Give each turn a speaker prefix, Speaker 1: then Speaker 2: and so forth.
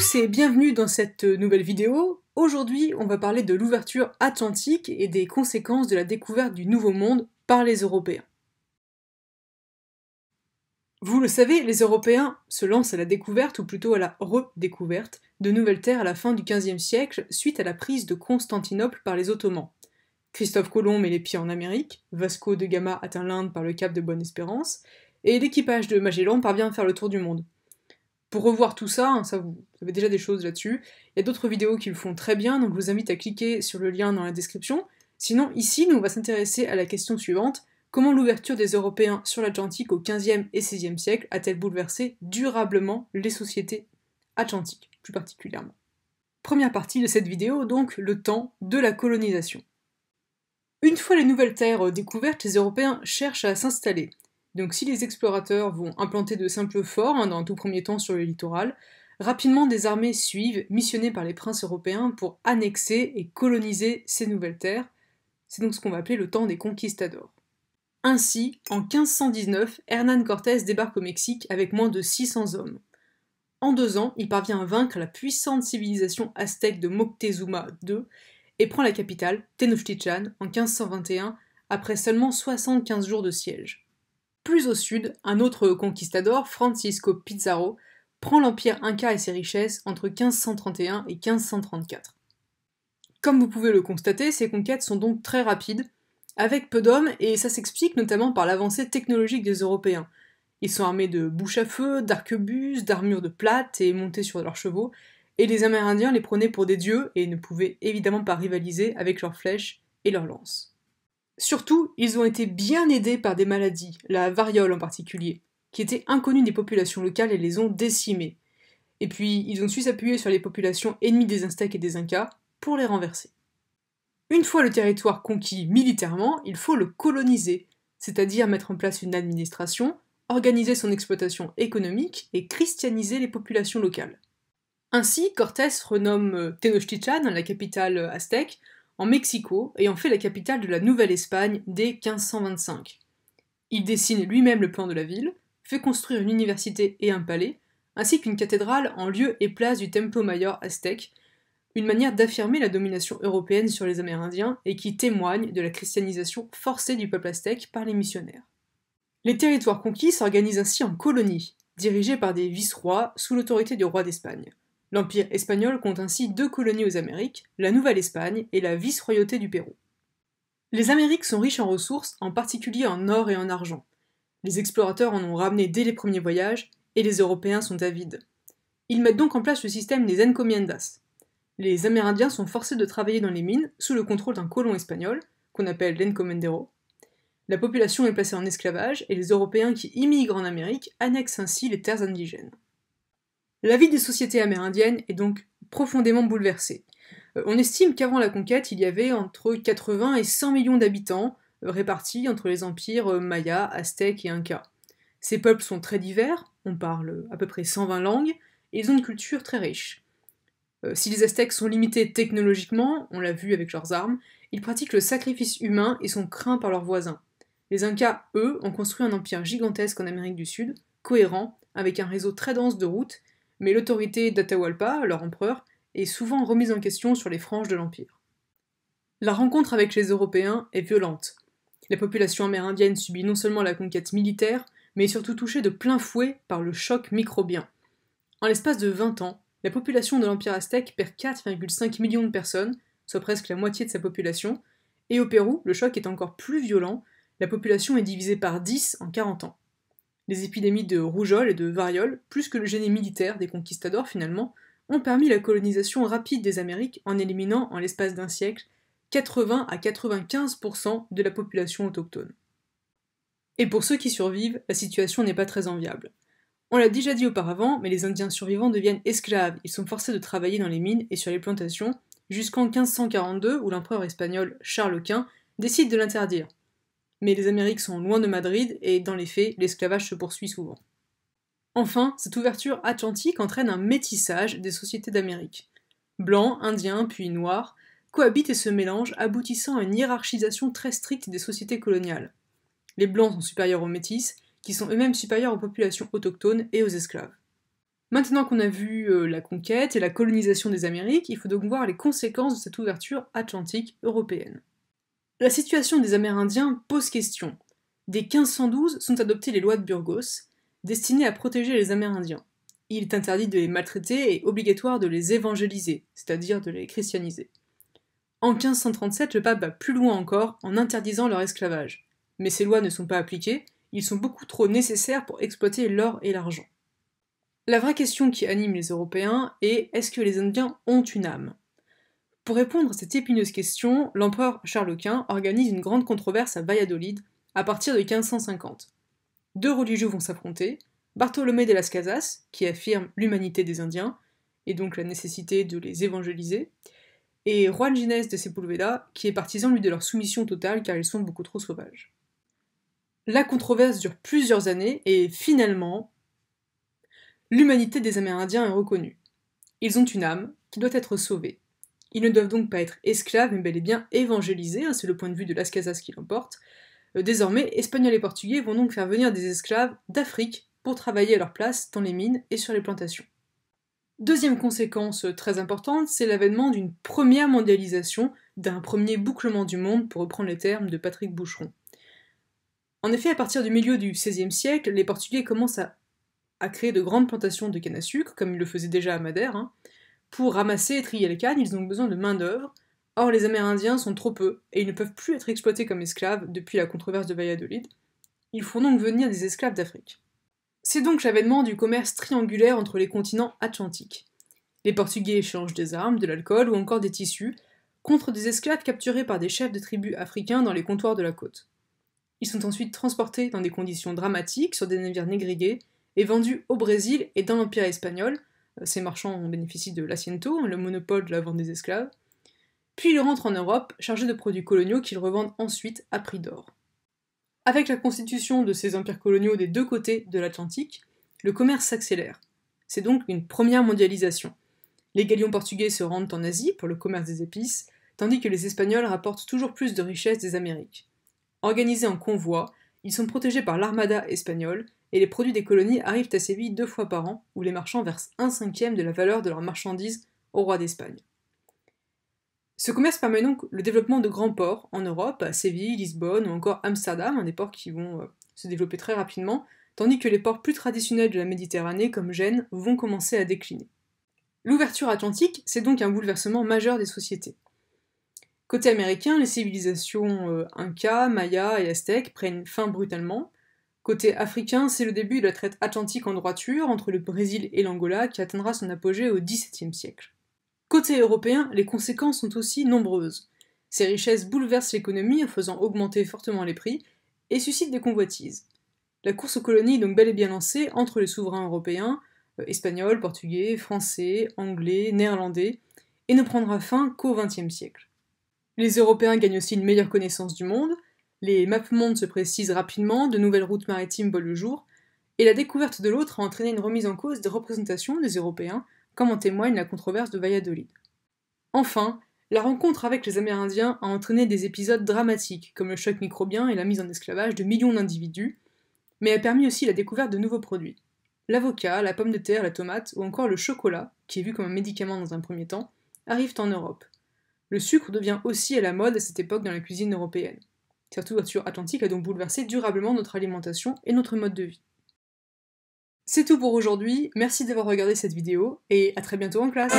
Speaker 1: tous et bienvenue dans cette nouvelle vidéo. Aujourd'hui, on va parler de l'ouverture atlantique et des conséquences de la découverte du Nouveau Monde par les Européens. Vous le savez, les Européens se lancent à la découverte, ou plutôt à la redécouverte, de nouvelles terres à la fin du XVe siècle suite à la prise de Constantinople par les Ottomans. Christophe Colomb met les pieds en Amérique, Vasco de Gama atteint l'Inde par le cap de Bonne-Espérance, et l'équipage de Magellan parvient à faire le tour du monde pour revoir tout ça, hein, ça vous, avez déjà des choses là-dessus. Il y a d'autres vidéos qui le font très bien, donc je vous invite à cliquer sur le lien dans la description. Sinon, ici, nous, on va s'intéresser à la question suivante. Comment l'ouverture des Européens sur l'Atlantique au XVe et XVIe siècle a-t-elle bouleversé durablement les sociétés atlantiques, plus particulièrement Première partie de cette vidéo, donc le temps de la colonisation. Une fois les nouvelles terres découvertes, les Européens cherchent à s'installer. Donc si les explorateurs vont implanter de simples forts hein, dans un tout premier temps sur le littoral, rapidement des armées suivent, missionnées par les princes européens pour annexer et coloniser ces nouvelles terres. C'est donc ce qu'on va appeler le temps des conquistadors. Ainsi, en 1519, Hernán Cortés débarque au Mexique avec moins de 600 hommes. En deux ans, il parvient à vaincre la puissante civilisation aztèque de Moctezuma II et prend la capitale, Tenochtitlan, en 1521, après seulement 75 jours de siège. Plus au sud, un autre conquistador, Francisco Pizarro, prend l'empire inca et ses richesses entre 1531 et 1534. Comme vous pouvez le constater, ces conquêtes sont donc très rapides, avec peu d'hommes, et ça s'explique notamment par l'avancée technologique des Européens. Ils sont armés de bouches à feu, d'arquebuses, d'armures de plate et montés sur leurs chevaux, et les Amérindiens les prenaient pour des dieux et ne pouvaient évidemment pas rivaliser avec leurs flèches et leurs lances. Surtout, ils ont été bien aidés par des maladies, la variole en particulier, qui étaient inconnues des populations locales et les ont décimées. Et puis, ils ont su s'appuyer sur les populations ennemies des Aztèques et des Incas pour les renverser. Une fois le territoire conquis militairement, il faut le coloniser, c'est-à-dire mettre en place une administration, organiser son exploitation économique et christianiser les populations locales. Ainsi, Cortés renomme Tenochtitlan, la capitale aztèque, en Mexico, ayant fait la capitale de la Nouvelle-Espagne dès 1525. Il dessine lui-même le plan de la ville, fait construire une université et un palais, ainsi qu'une cathédrale en lieu et place du Templo Mayor aztèque, une manière d'affirmer la domination européenne sur les Amérindiens et qui témoigne de la christianisation forcée du peuple aztèque par les missionnaires. Les territoires conquis s'organisent ainsi en colonies, dirigées par des vice-rois sous l'autorité du roi d'Espagne. L'Empire espagnol compte ainsi deux colonies aux Amériques, la Nouvelle-Espagne et la vice-royauté du Pérou. Les Amériques sont riches en ressources, en particulier en or et en argent. Les explorateurs en ont ramené dès les premiers voyages, et les Européens sont avides. Ils mettent donc en place le système des encomiendas. Les Amérindiens sont forcés de travailler dans les mines sous le contrôle d'un colon espagnol, qu'on appelle l'encomendero. La population est placée en esclavage et les Européens qui immigrent en Amérique annexent ainsi les terres indigènes. La vie des sociétés amérindiennes est donc profondément bouleversée. Euh, on estime qu'avant la conquête, il y avait entre 80 et 100 millions d'habitants euh, répartis entre les empires euh, Maya, Aztèques et Inca. Ces peuples sont très divers, on parle à peu près 120 langues, et ils ont une culture très riche. Si les Aztèques sont limités technologiquement, on l'a vu avec leurs armes, ils pratiquent le sacrifice humain et sont craints par leurs voisins. Les Incas, eux, ont construit un empire gigantesque en Amérique du Sud, cohérent, avec un réseau très dense de routes mais l'autorité d'Atahualpa, leur empereur, est souvent remise en question sur les franges de l'Empire. La rencontre avec les Européens est violente. La population amérindienne subit non seulement la conquête militaire, mais est surtout touchée de plein fouet par le choc microbien. En l'espace de 20 ans, la population de l'Empire aztèque perd 4,5 millions de personnes, soit presque la moitié de sa population, et au Pérou, le choc est encore plus violent, la population est divisée par 10 en 40 ans. Les épidémies de rougeole et de variole, plus que le génie militaire des conquistadors finalement, ont permis la colonisation rapide des Amériques en éliminant, en l'espace d'un siècle, 80 à 95% de la population autochtone. Et pour ceux qui survivent, la situation n'est pas très enviable. On l'a déjà dit auparavant, mais les Indiens survivants deviennent esclaves, ils sont forcés de travailler dans les mines et sur les plantations, jusqu'en 1542 où l'empereur espagnol Charles Quint décide de l'interdire mais les Amériques sont loin de Madrid et dans les faits, l'esclavage se poursuit souvent. Enfin, cette ouverture atlantique entraîne un métissage des sociétés d'Amérique. Blancs, indiens, puis noirs, cohabitent et se mélangent, aboutissant à une hiérarchisation très stricte des sociétés coloniales. Les blancs sont supérieurs aux métis, qui sont eux-mêmes supérieurs aux populations autochtones et aux esclaves. Maintenant qu'on a vu euh, la conquête et la colonisation des Amériques, il faut donc voir les conséquences de cette ouverture atlantique européenne. La situation des Amérindiens pose question. Dès 1512 sont adoptées les lois de Burgos, destinées à protéger les Amérindiens. Il est interdit de les maltraiter et obligatoire de les évangéliser, c'est-à-dire de les christianiser. En 1537, le pape va plus loin encore en interdisant leur esclavage. Mais ces lois ne sont pas appliquées, ils sont beaucoup trop nécessaires pour exploiter l'or et l'argent. La vraie question qui anime les Européens est est-ce que les Indiens ont une âme pour répondre à cette épineuse question, l'empereur Charles Quint organise une grande controverse à Valladolid à partir de 1550. Deux religieux vont s'affronter, Bartholomé de las Casas, qui affirme l'humanité des Indiens, et donc la nécessité de les évangéliser, et Juan Ginés de Sepulveda, qui est partisan lui de leur soumission totale car ils sont beaucoup trop sauvages. La controverse dure plusieurs années et finalement, l'humanité des Amérindiens est reconnue. Ils ont une âme qui doit être sauvée. Ils ne doivent donc pas être esclaves, mais bel et bien évangélisés, hein, c'est le point de vue de Las Casas qui l'emporte. Euh, désormais, Espagnols et Portugais vont donc faire venir des esclaves d'Afrique pour travailler à leur place dans les mines et sur les plantations. Deuxième conséquence euh, très importante, c'est l'avènement d'une première mondialisation, d'un premier bouclement du monde, pour reprendre les termes de Patrick Boucheron. En effet, à partir du milieu du XVIe siècle, les Portugais commencent à, créer de grandes plantations de canne à sucre, comme ils le faisaient déjà à Madère, hein. Pour ramasser et trier les cannes, ils ont besoin de main-d'œuvre. Or, les Amérindiens sont trop peu et ils ne peuvent plus être exploités comme esclaves depuis la controverse de Valladolid. Ils font donc venir des esclaves d'Afrique. C'est donc l'avènement du commerce triangulaire entre les continents atlantiques. Les Portugais échangent des armes, de l'alcool ou encore des tissus contre des esclaves capturés par des chefs de tribus africains dans les comptoirs de la côte. Ils sont ensuite transportés dans des conditions dramatiques sur des navires négriers et vendus au Brésil et dans l'Empire espagnol, ces marchands en bénéficient de l'aciento, le monopole de la vente des esclaves. Puis ils rentrent en Europe, chargés de produits coloniaux qu'ils revendent ensuite à prix d'or. Avec la constitution de ces empires coloniaux des deux côtés de l'Atlantique, le commerce s'accélère. C'est donc une première mondialisation. Les galions portugais se rendent en Asie pour le commerce des épices, tandis que les Espagnols rapportent toujours plus de richesses des Amériques. Organisés en convois, ils sont protégés par l'armada espagnole, et les produits des colonies arrivent à Séville deux fois par an, où les marchands versent un cinquième de la valeur de leurs marchandises au roi d'Espagne. Ce commerce permet donc le développement de grands ports en Europe, à Séville, Lisbonne ou encore Amsterdam, des ports qui vont euh, se développer très rapidement, tandis que les ports plus traditionnels de la Méditerranée, comme Gênes, vont commencer à décliner. L'ouverture atlantique, c'est donc un bouleversement majeur des sociétés. Côté américain, les civilisations euh, Inca, Maya et Aztèques prennent fin brutalement. Côté africain, c'est le début de la traite atlantique en droiture entre le Brésil et l'Angola qui atteindra son apogée au XVIIe siècle. Côté européen, les conséquences sont aussi nombreuses. Ces richesses bouleversent l'économie en faisant augmenter fortement les prix et suscitent des convoitises. La course aux colonies est donc bel et bien lancée entre les souverains européens, euh, espagnols, portugais, français, anglais, néerlandais, et ne prendra fin qu'au XXe siècle. Les Européens gagnent aussi une meilleure connaissance du monde, les maps-mondes se précisent rapidement, de nouvelles routes maritimes volent le jour, et la découverte de l'autre a entraîné une remise en cause des représentations des Européens, comme en témoigne la controverse de Valladolid. Enfin, la rencontre avec les Amérindiens a entraîné des épisodes dramatiques, comme le choc microbien et la mise en esclavage de millions d'individus, mais a permis aussi la découverte de nouveaux produits. L'avocat, la pomme de terre, la tomate ou encore le chocolat, qui est vu comme un médicament dans un premier temps, arrivent en Europe. Le sucre devient aussi à la mode à cette époque dans la cuisine européenne. Cette ouverture atlantique a donc bouleversé durablement notre alimentation et notre mode de vie. C'est tout pour aujourd'hui, merci d'avoir regardé cette vidéo et à très bientôt en classe